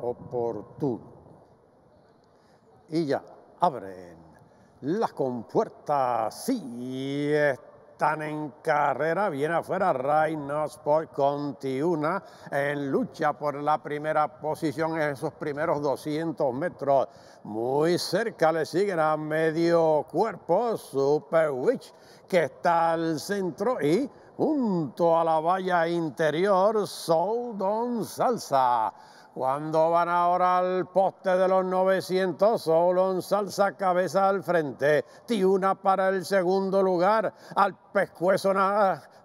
oportuno. Y ya, abren las compuertas, sí, están en carrera, viene afuera Sport continúa en lucha por la primera posición en esos primeros 200 metros. Muy cerca le siguen a medio cuerpo Super Witch, que está al centro y junto a la valla interior Soldon Salsa. Cuando van ahora al poste de los 900, un salsa cabeza al frente. Tiuna para el segundo lugar. Al pescuezo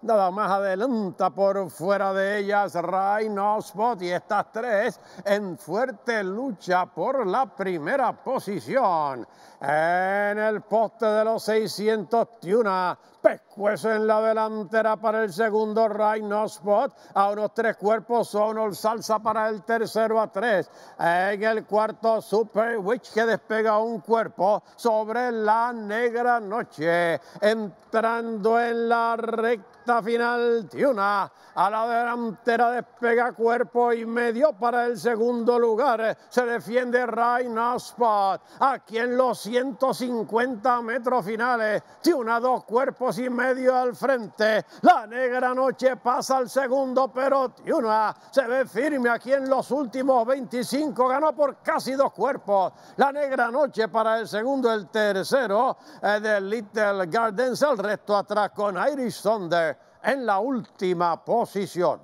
nada más adelanta por fuera de ellas rhino Spot y estas tres en fuerte lucha por la primera posición. En el poste de los 600, Tuna, pescuezo en la delantera para el segundo, rhino Spot a unos tres cuerpos, Sonol Salsa para el tercero a tres. En el cuarto, Super Witch que despega un cuerpo sobre la negra noche, entrando en la recta final, Tiuna a la delantera despega cuerpo y medio para el segundo lugar. Se defiende Ryan Aspat. Aquí en los 150 metros finales, Tiuna dos cuerpos y medio al frente. La negra noche pasa al segundo, pero Tiuna se ve firme aquí en los últimos 25. Ganó por casi dos cuerpos. La negra noche para el segundo, el tercero es eh, de Little Gardens. El resto atrás con Irish Thunder en la última posición.